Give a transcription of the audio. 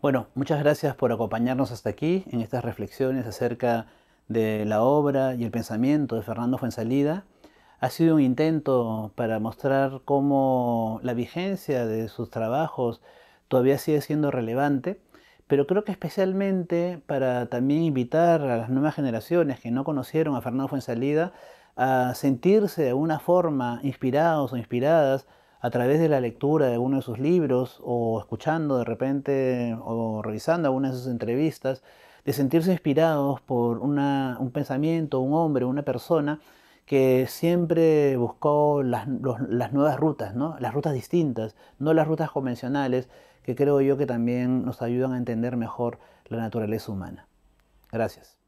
Bueno, muchas gracias por acompañarnos hasta aquí en estas reflexiones acerca de la obra y el pensamiento de Fernando Fuenzalida. Ha sido un intento para mostrar cómo la vigencia de sus trabajos todavía sigue siendo relevante, pero creo que especialmente para también invitar a las nuevas generaciones que no conocieron a Fernando Fuenzalida a sentirse de alguna forma inspirados o inspiradas a través de la lectura de uno de sus libros o escuchando de repente o revisando algunas de sus entrevistas, de sentirse inspirados por un pensamiento, un hombre, una persona que siempre buscó las, nuevas rutas, las rutas distintas, no las rutas convencionales, que creo yo que también nos ayudan a entender mejor la naturaleza humana. Gracias.